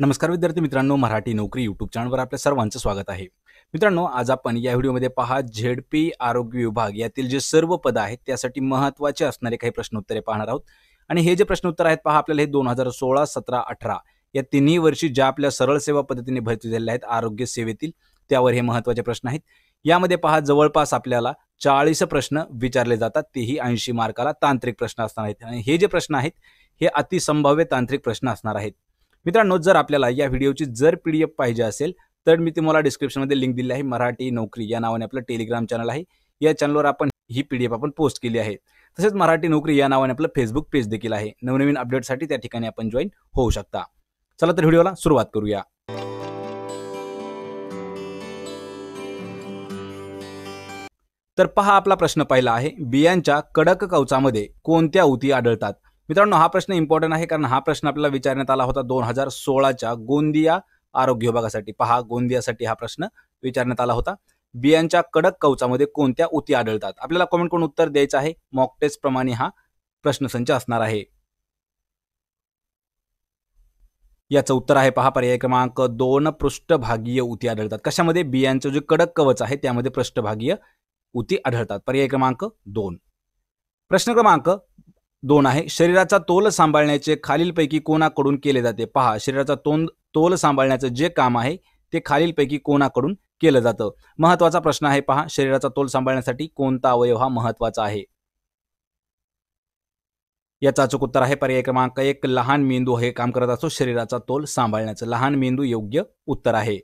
नमस्कार विद्यार्थी मित्रांनो मराठी नोकरी युट्यूब चॅनलवर आपल्या सर्वांचं स्वागत आहे मित्रांनो आज आपण या व्हिडिओमध्ये पहा पी आरोग्य विभाग यातील जे सर्व पद आहेत त्यासाठी महत्त्वाचे असणारे काही प्रश्नोत्तरे पाहणार आहोत आणि हे जे प्रश्नोत्तर आहेत पहा आपल्याला हे दोन हजार सोळा सतरा अठरा या तिन्ही वर्षी ज्या आपल्या सरळ सेवा पद्धतीने भरती झालेल्या आहेत आरोग्य सेवेतील त्यावर हे महत्त्वाचे प्रश्न आहेत यामध्ये पहा जवळपास आपल्याला चाळीस प्रश्न विचारले जातात तेही ऐंशी मार्काला तांत्रिक प्रश्न असणार आहेत आणि हे जे प्रश्न आहेत हे अतिसंभाव्य तांत्रिक प्रश्न असणार आहेत मित्रांनो जर आपल्याला या व्हिडिओची जर पी डी एफ पाहिजे असेल तर मी तुम्हाला डिस्क्रिप्शनमध्ये लिंक दिली आहे मराठी नोकरी या नावाने आपलं टेलिग्राम चॅनल आहे या चॅनलवर आपण ही पी डी एफ आपण पोस्ट केली आहे तसेच मराठी नोकरी या नावाने आपलं फेसबुक पेज देखील आहे नवनवीन अपडेटसाठी त्या ठिकाणी आपण जॉईन होऊ शकता चला तर व्हिडिओला सुरुवात करूया तर पहा आपला प्रश्न पहिला आहे बियांच्या कडक कवचामध्ये कोणत्या उती आढळतात मित्रांनो हा प्रश्न इम्पॉर्टंट आहे कारण हा प्रश्न आपल्याला विचारण्यात आला होता दोन हजार सोळाच्या गोंदिया आरोग्य विभागासाठी पहा गोंदियासाठी हा प्रश्न विचारण्यात आला होता बियांच्या कडक कवचामध्ये कोणत्या उती आढळतात आपल्याला कमेंट करून उत्तर द्यायचं आहे मॉक टेस्ट प्रमाणे हा प्रश्नसंच असणार आहे याचं उत्तर आहे पहा पर्याय क्रमांक दोन पृष्ठभागीय उती आढळतात कशामध्ये बियांचं जे कडक कवच आहे त्यामध्ये पृष्ठभागीय उती आढळतात पर्याय क्रमांक दोन प्रश्न क्रमांक दोन आहे शरीराचा तोल सांभाळण्याचे खालीलपैकी कोणाकडून केले जाते पहा शरीराचा तोंड तोल सांभाळण्याचं जे काम आहे ते खालीलपैकी कोणाकडून केलं जातं महत्वाचा प्रश्न आहे पहा शरीराचा तोल सांभाळण्यासाठी कोणता अवयव हा महत्वाचा आहे याचा अचूक उत्तर आहे पर्याय क्रमांक एक लहान मेंदू हे काम करत असतो शरीराचा तोल सांभाळण्याचं लहान मेंदू योग्य उत्तर आहे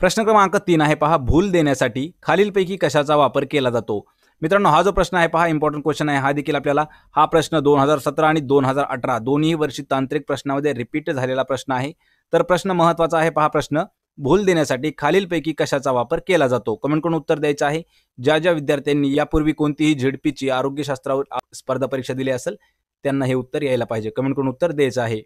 प्रश्न क्रमांक तीन आहे पहा भूल देण्यासाठी खालीलपैकी कशाचा वापर केला जातो मित्रांनो हा जो प्रश्न आहे पहा इम्पॉर्टंट क्वेश्चन आहे हा देखील आपल्याला हा प्रश्न दोन हजार सतरा आणि दोन हजार अठरा दोन्ही वर्षी तांत्रिक प्रश्नामध्ये रिपीट झालेला प्रश्न आहे तर प्रश्न महत्वाचा आहे पहा प्रश्न भूल देण्यासाठी खालीलपैकी कशाचा वापर केला जातो कमेंट करून उत्तर द्यायचं आहे ज्या ज्या विद्यार्थ्यांनी यापूर्वी कोणतीही झेडपीची आरोग्यशास्त्रावर स्पर्धा परीक्षा दिली असेल त्यांना हे उत्तर यायला पाहिजे कमेंट करून उत्तर द्यायचं आहे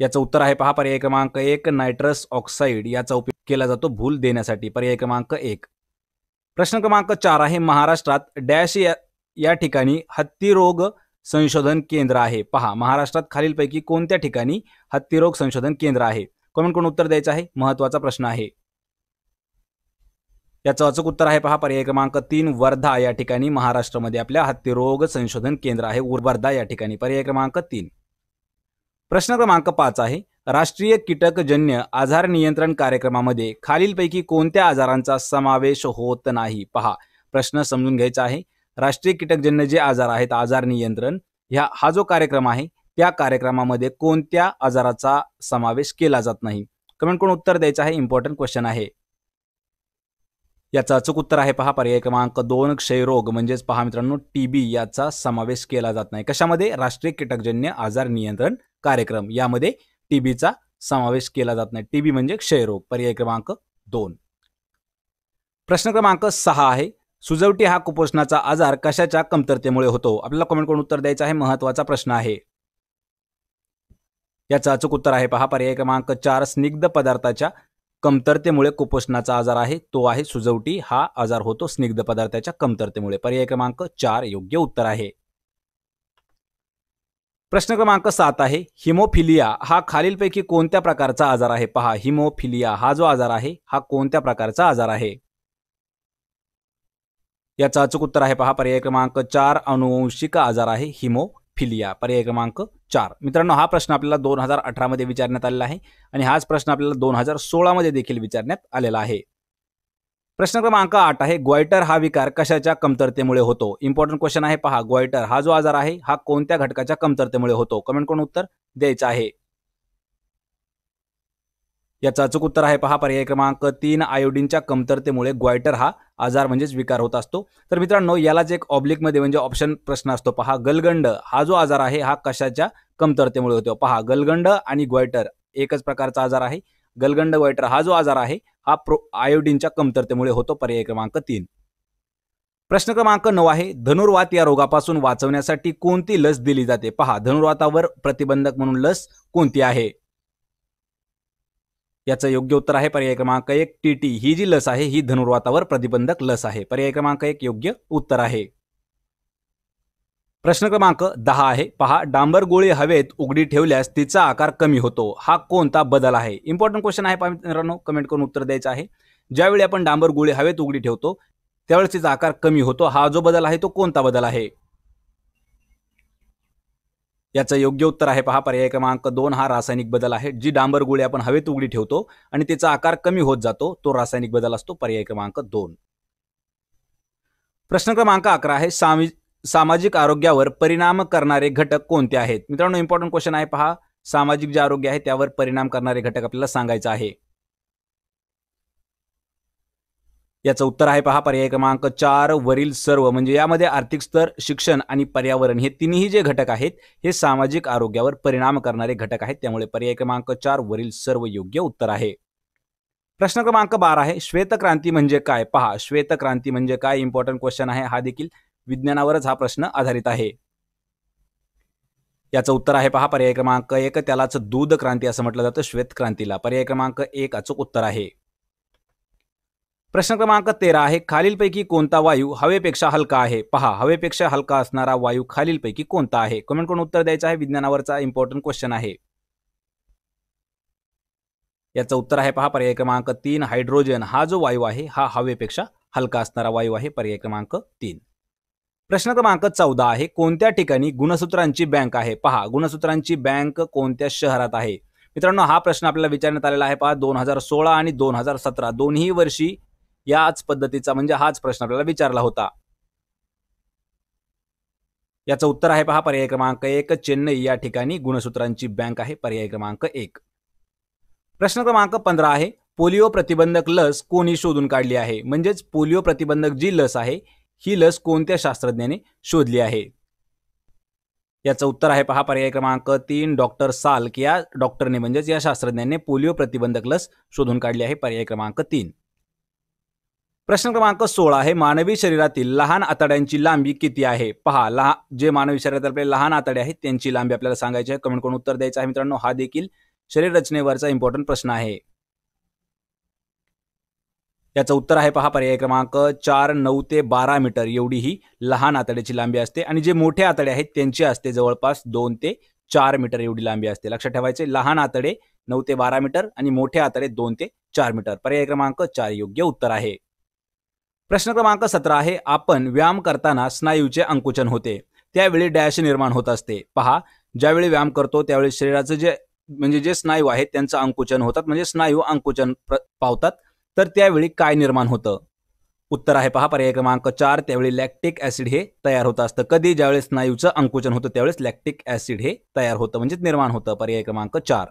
याचं उत्तर आहे पहा पर्याय क्रमांक एक नायट्रस ऑक्साईड याचा उपयोग केला जातो भूल देण्यासाठी पर्याय क्रमांक एक प्रश्न क्रमांक चार आहे महाराष्ट्रात डॅश या ठिकाणी हत्तीरोग संशोधन केंद्र आहे पहा महाराष्ट्रात खालीलपैकी कोणत्या ठिकाणी हत्तीरोग संशोधन केंद्र आहे कमेंट करून उत्तर द्यायचं आहे महत्वाचा प्रश्न आहे याचं अचूक उत्तर आहे पहा पर्याय क्रमांक तीन वर्धा या ठिकाणी महाराष्ट्रामध्ये आपल्या हत्तीरोग संशोधन केंद्र आहे वर्धा या ठिकाणी पर्याय क्रमांक तीन प्रश्न क्रमांक पाच आहे राष्ट्रीय कीटकजन्य आजार नियंत्रण कार्यक्रमामध्ये खालीलपैकी कोणत्या आजारांचा समावेश होत नाही पहा प्रश्न समजून घ्यायचा आहे राष्ट्रीय कीटकजन्य जे आजार आहेत आजार नियंत्रण ह्या हा जो कार्यक्रम आहे त्या कार्यक्रमामध्ये कोणत्या आजाराचा समावेश केला जात नाही कमेंट करून उत्तर द्यायचं आहे इम्पॉर्टंट क्वेश्चन आहे याचं अचूक उत्तर आहे पहा पर्याय क्रमांक दोन क्षयरोग म्हणजेच पहा मित्रांनो टीबी याचा समावेश केला जात नाही कशामध्ये राष्ट्रीय कीटकजन्य आजार नियंत्रण कार्यक्रम यामध्ये टीबीचा समावेश केला जात नाही टीबी म्हणजे क्षयरोग पर्याय क्रमांक दोन प्रश्न क्रमांक सहा आहे सुजवटी हा कुपोषणाचा आजार कशाच्या कमतरतेमुळे होतो आपल्याला कमेंट करून उत्तर द्यायचं आहे महत्वाचा प्रश्न आहे याचा अचूक उत्तर आहे पहा पर्याय क्रमांक चार स्निग्ध पदार्थाच्या कमतरतेमुळे कुपोषणाचा आजार आहे तो आहे सुजवटी हा आजार होतो स्निग्ध पदार्थाच्या कमतरतेमुळे पर्याय क्रमांक चार योग्य उत्तर आहे प्रश्न क्रमांक सात आहे हिमोफिलिया हा खालीलपैकी कोणत्या प्रकारचा आजार आहे पहा हिमोफिलिया हा जो आजार आहे हा कोणत्या प्रकारचा आजार आहे याचा अचूक उत्तर आहे पहा पर्याय क्रमांक चार अनुवंशिक आजार आहे हिमोफिलिया पर्याय क्रमांक चार मित्रांनो हा प्रश्न आपल्याला दोन हजार अठरामध्ये विचारण्यात आलेला आहे आणि हाच प्रश्न आपल्याला दोन हजार सोळामध्ये देखील विचारण्यात आलेला आहे प्रश्न क्रमांक आठ आहे ग्वायटर हा विकार कशाच्या कमतरतेमुळे होतो इम्पॉर्टंट क्वेश्चन आहे पहा ग्वायटर हा जो आजार आहे हा कोणत्या घटकाच्या कमतरतेमुळे होतो कमेंट करून उत्तर द्यायचं आहे याचा अचूक उत्तर आहे पहा पर्याय क्रमांक तीन आयोडीनच्या कमतरतेमुळे ग्वायटर हा आजार म्हणजेच विकार होत असतो तर मित्रांनो यालाच एक ऑब्लिकमध्ये म्हणजे ऑप्शन प्रश्न असतो पहा गलगंड हा जो आजार आहे हा कशाच्या कमतरतेमुळे होतो पहा गलगंड आणि ग्वायटर एकच प्रकारचा आजार आहे गलगंड वैटर हा जो आजार आहे हा प्रो आयोडीनच्या कमतरतेमुळे होतो पर्याय क्रमांक तीन प्रश्न क्रमांक नऊ आहे धनुर्वात या रोगापासून वाचवण्यासाठी कोणती लस दिली जाते पहा धनुर्वातावर प्रतिबंधक म्हणून लस कोणती आहे याचं योग्य उत्तर आहे पर्याय क्रमांक एक टी टी ही जी लस आहे ही धनुर्वातावर प्रतिबंधक लस आहे पर्याय क्रमांक एक योग्य उत्तर आहे प्रश्न क्रमांक दहा आहे पहा डांबर गोळी हवेत उघडी ठेवल्यास तिचा आकार कमी होतो हा कोणता बदल आहे इम्पॉर्टंट क्वेश्चन आहे मित्रांनो कमेंट करून उत्तर द्यायचं आहे ज्यावेळी आपण डांबर गोळी हवेत उघडी ठेवतो त्यावेळेस तिचा आकार कमी होतो हा जो बदल आहे तो कोणता बदल आहे याचं योग्य उत्तर आहे पहा पर्याय क्रमांक दोन हा रासायनिक बदल आहे जी डांबर गोळी आपण हवेत उघडी ठेवतो आणि तिचा आकार कमी होत जातो तो रासायनिक बदल असतो पर्याय क्रमांक दोन प्रश्न क्रमांक अकरा आहे सामी सामाजिक आरोग्यावर परिणाम करणारे घटक कोणते आहेत मित्रांनो इम्पॉर्टंट क्वेश्चन आहे पहा सामाजिक जे आरोग्य आहे त्यावर परिणाम करणारे घटक आपल्याला सांगायचं आहे याचं उत्तर आहे पहा पर्याय क्रमांक चार वरील सर्व म्हणजे यामध्ये आर्थिक स्तर शिक्षण आणि पर्यावरण हे तिन्ही जे घटक आहेत हे सामाजिक आरोग्यावर परिणाम करणारे घटक आहेत त्यामुळे पर्याय क्रमांक चार वरील सर्व योग्य उत्तर आहे प्रश्न क्रमांक बारा आहे श्वेतक्रांती म्हणजे काय पहा श्वेतक्रांती म्हणजे काय इम्पॉर्टंट क्वेश्चन आहे हा देखील विज्ञानावरच हा प्रश्न आधारित आहे याचं उत्तर आहे पहा पर्याय क्रमांक एक त्यालाच दूध क्रांती असं म्हटलं जातं श्वेत क्रांतीला पर्याय क्रमांक एक अचूक उत्तर आहे प्रश्न क्रमांक तेरा आहे खालीलपैकी कोणता वायू हवेपेक्षा हलका आहे पहा हवेपेक्षा हलका असणारा वायू खालीलपैकी कोणता आहे कमेंट करून उत्तर द्यायचं आहे विज्ञानावरचा इम्पॉर्टंट क्वेश्चन आहे याचं उत्तर आहे पहा पर्याय क्रमांक तीन हायड्रोजन हा जो वायू आहे हा हवेपेक्षा हलका असणारा वायू आहे पर्याय क्रमांक तीन प्रश्न क्रमांक चौदा आहे कोणत्या ठिकाणी गुणसूत्रांची बँक आहे पहा गुणसूत्रांची बँक कोणत्या शहरात आहे मित्रांनो हा प्रश्न आपल्याला विचारण्यात आलेला आहे पहा दोन हजार सोळा आणि दोन हजार सतरा दोन्ही वर्षी याच पद्धतीचा म्हणजे हाच प्रश्न आपल्याला विचारला होता याचं उत्तर आहे पहा पर्याय क्रमांक एक चेन्नई या ठिकाणी गुणसूत्रांची बँक आहे पर्याय क्रमांक एक प्रश्न क्रमांक पंधरा आहे पोलिओ प्रतिबंधक लस कोणी शोधून काढली आहे म्हणजेच पोलिओ प्रतिबंधक जी लस आहे ही लस कोणत्या शास्त्रज्ञाने शोधली आहे याचं उत्तर आहे पहा पर्याय क्रमांक तीन डॉक्टर साल्क या डॉक्टरने म्हणजेच या शास्त्रज्ञांनी पोलिओ प्रतिबंधक लस शोधून काढली आहे पर्याय क्रमांक तीन प्रश्न क्रमांक सोळा आहे मानवी शरीरातील लहान आतड्यांची लांबी किती आहे पहा लहा जे मानवी शरीरात आपले लहान आतडे आहेत त्यांची लांबी आपल्याला सांगायची आहे कमेंट करून उत्तर द्यायचं आहे मित्रांनो हा देखील शरीर रचनेवरचा इम्पॉर्टंट प्रश्न आहे याचं उत्तर आहे पहा पर्याय क्रमांक चार नऊ ते बारा मीटर एवढी ही लहान आतड्याची लांबी असते आणि जे मोठे आतडे आहेत त्यांची असते जवळपास दोन ते चार मीटर एवढी लांबी असते लक्षात ठेवायचे लहान आतडे नऊ ते बारा मीटर आणि मोठे आतडे दोन ते चार मीटर पर्याय क्रमांक चार योग्य उत्तर आहे प्रश्न क्रमांक सतरा आहे आपण व्यायाम करताना स्नायूचे अंकुचन होते त्यावेळी डॅश निर्माण होत असते पहा ज्यावेळी व्यायाम करतो त्यावेळी शरीराचं जे म्हणजे जे स्नायू आहेत त्यांचं अंकुचन होतात म्हणजे स्नायू अंकुचन पावतात तर त्यावेळी काय निर्माण होतं उत्तर आहे पहा पर्याय क्रमांक चार त्यावेळी लॅक्टिक ऍसिड हे तयार होत असतं कधी ज्यावेळेस स्नायूचं अंकुचन होतं त्यावेळेस लॅक्टिक ऍसिड हे तयार होतं म्हणजे निर्माण होतं पर्याय क्रमांक चार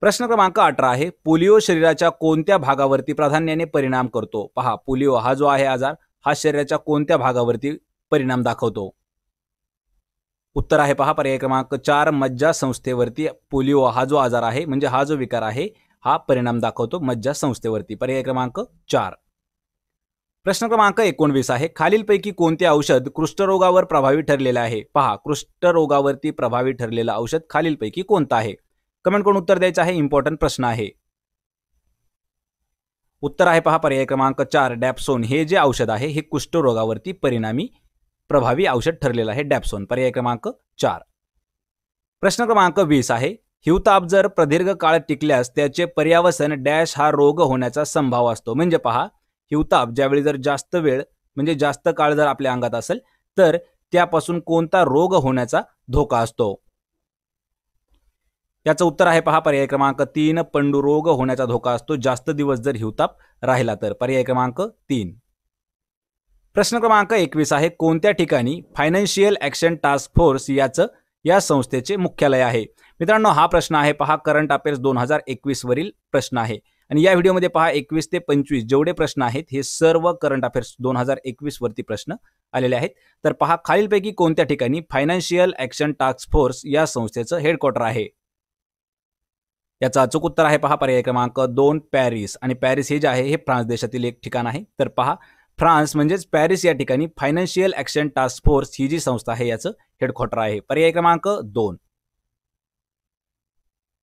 प्रश्न क्रमांक अठरा आहे पोलिओ शरीराच्या कोणत्या भागावरती प्राधान्याने परिणाम करतो पहा पोलिओ हा जो आहे आजार हा शरीराच्या कोणत्या भागावरती परिणाम दाखवतो उत्तर आहे पहा पर्याय क्रमांक चार मज्जा संस्थेवरती पोलिओ हा जो आजार आहे म्हणजे हा जो विकार आहे हा परिणाम दाखवतो मज्जा संस्थेवरती पर्याय क्रमांक चार प्रश्न क्रमांक एकोणवीस आहे खालीलपैकी कोणते औषध कुष्ठरोगावर प्रभावी ठरलेलं आहे पहा कुष्ठरोगावरती प्रभावी ठरलेलं औषध खालीलपैकी कोणतं आहे कमेंट करून उत्तर द्यायचं आहे इम्पॉर्टंट प्रश्न आहे उत्तर आहे पहा पर्याय क्रमांक चार डॅप्सोन हे जे औषध आहे हे कुष्ठरोगावरती परिणामी प्रभावी औषध ठरलेलं आहे डॅप्सोन पर्याय क्रमांक चार प्रश्न क्रमांक वीस आहे हिवताप जर प्रदीर्घ काळ टिकल्यास त्याचे पर्यावसन डॅश हा रोग होण्याचा संभाव असतो म्हणजे पहा हिवताप ज्यावेळी जर जास्त वेळ म्हणजे जास्त काळ जर आपल्या अंगात असेल तर त्यापासून कोणता रोग होण्याचा धोका असतो याचं उत्तर आहे पहा पर्याय क्रमांक तीन रोग होण्याचा धोका असतो जास्त दिवस जर हिवताप राहिला तर पर्याय क्रमांक तीन प्रश्न क्रमांक एकवीस आहे कोणत्या ठिकाणी फायनान्शियल ऍक्शन टास्क फोर्स याचं या संस्थेचे मुख्यालय आहे मित्रांनो हा प्रश्न आहे पहा करंट अफेअर्स दोन हजार एकवीस वरील प्रश्न आहे आणि या व्हिडिओमध्ये पहा एकवीस ते पंचवीस जेवढे प्रश्न आहेत हे सर्व करंट अफेअर्स दोन हजार एकवीस वरती प्रश्न आलेले आहेत तर पहा खालीलपैकी कोणत्या ठिकाणी फायनान्शियल ऍक्शन टास्क फोर्स या संस्थेचं हेडक्वार्टर आहे याचा अचूक उत्तर आहे पहा पर्याय क्रमांक दोन पॅरिस आणि पॅरिस हे जे आहे हे फ्रान्स देशातील एक ठिकाण आहे तर पहा फ्रान्स म्हणजेच पॅरिस या ठिकाणी फायनान्शियल ऍक्शन टास्क फोर्स ही जी संस्था आहे याचं हेडक्वार्टर आहे पर्याय क्रमांक दोन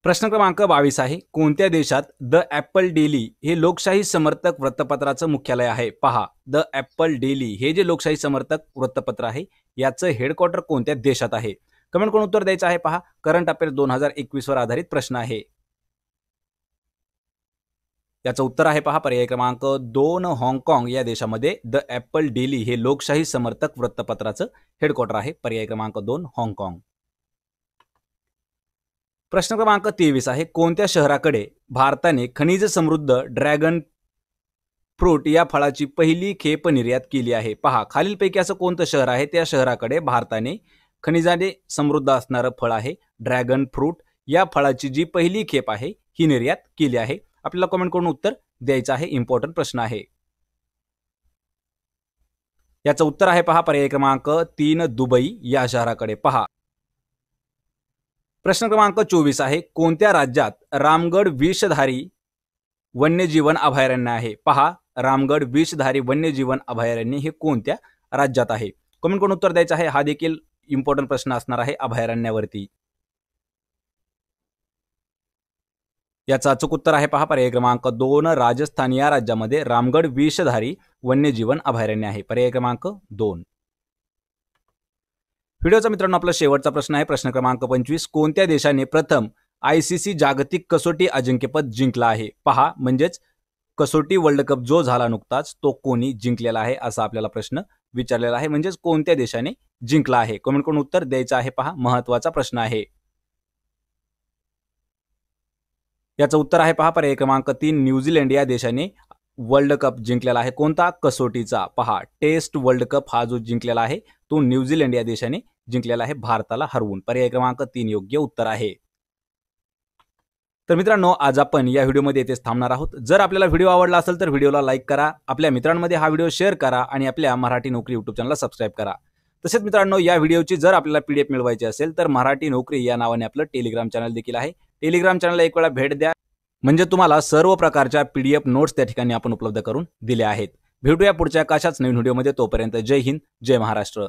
प्रश्न क्रमांक बावीस आहे कोणत्या देशात द ॲपल डेली हे लोकशाही समर्थक वृत्तपत्राचं मुख्यालय आहे पहा द ॲपल डेली हे जे लोकशाही समर्थक वृत्तपत्र आहे याचं हेडक्वार्टर कोणत्या देशात आहे कमेंट करून उत्तर द्यायचं आहे पहा करंट अफेअर्स दोन हजार एकवीसवर आधारित प्रश्न आहे याचं उत्तर आहे पहा पर्याय क्रमांक दोन हाँगकाँग या देशामध्ये द ॲपल डेली हे लोकशाही समर्थक वृत्तपत्राचं हेडक्वार्टर आहे पर्याय क्रमांक दोन हाँगकाँग प्रश्न क्रमांक तेवीस आहे कोणत्या शहराकडे भारताने खनिज समृद्ध ड्रॅगन फ्रूट या फळाची पहिली खेप निर्यात केली आहे पहा खालीलपैकी असं कोणतं शहर आहे त्या शहराकडे भारताने खनिजाने समृद्ध असणारं फळ आहे ड्रॅगन फ्रूट या फळाची जी पहिली खेप आहे ही निर्यात केली आहे आपल्याला कॉमेंट करून उत्तर द्यायचं आहे इम्पॉर्टंट प्रश्न आहे याचं उत्तर आहे पहा पर्याय क्रमांक तीन दुबई या शहराकडे पहा प्रश्न क्रमांक चोवीस आहे कोणत्या राज्यात रामगड विषधारी वन्यजीवन अभयारण्य आहे पहा रामगड विषधारी वन्यजीवन अभयारण्य हे कोणत्या राज्यात आहे कमेंट करून उत्तर द्यायचं आहे हा देखील इम्पॉर्टंट प्रश्न असणार आहे अभयारण्यावरती याचं अचूक उत्तर आहे पहा पर्याय क्रमांक दोन राजस्थान या राज्यामध्ये रामगड विषधारी वन्यजीवन अभयारण्य आहे पर्याय क्रमांक दोन व्हिडिओचा मित्रांनो आपला शेवटचा प्रश्न आहे प्रश्न क्रमांक पंचवीस कोणत्या देशाने प्रथम आय सी सी जागतिक कसोटी अजिंक्यपद जिंकला आहे पहा म्हणजेच कसोटी वर्ल्ड कप जो झाला नुकताच तो कोणी जिंकलेला आहे असा आपल्याला प्रश्न विचारलेला आहे म्हणजेच कोणत्या देशाने जिंकला आहे कमेंट करून उत्तर द्यायचं आहे पहा महत्वाचा प्रश्न आहे याचं उत्तर आहे पहा पर्याय क्रमांक तीन न्यूझीलंड या देशाने वर्ल्ड कप जिंकलेला आहे कोणता कसोटीचा पहा टेस्ट वर्ल्ड कप हा जो जिंकलेला आहे तो न्यूझीलंड या देशाने जिंकलेला आहे भारताला हरवून पर्याय क्रमांक तीन योग्य उत्तर आहे तर मित्रांनो आज आपण या व्हिडिओमध्ये येथेच थांबणार आहोत जर आपल्याला व्हिडिओ आवडला असेल तर व्हिडिओला लाईक करा आपल्या मित्रांमध्ये हा व्हिडिओ शेअर करा आणि आपल्या मराठी नोकरी युट्यूब चॅनलला सबस्क्राईब करा तसेच मित्रांनो या व्हिडिओची जर आपल्याला पीडीएफ मिळवायची असेल तर मराठी नोकरी या नावाने आपलं टेलिग्राम चॅनल देखील आहे टेलिग्राम चॅनलला एक वेळा भेट द्या म्हणजे तुम्हाला सर्व प्रकारच्या पी डी एफ नोट्स त्या ठिकाणी आपण उपलब्ध करून दिल्या आहेत भेटूया पुढच्या कशाच नवीन व्हिडिओमध्ये तोपर्यंत जय हिंद जय महाराष्ट्र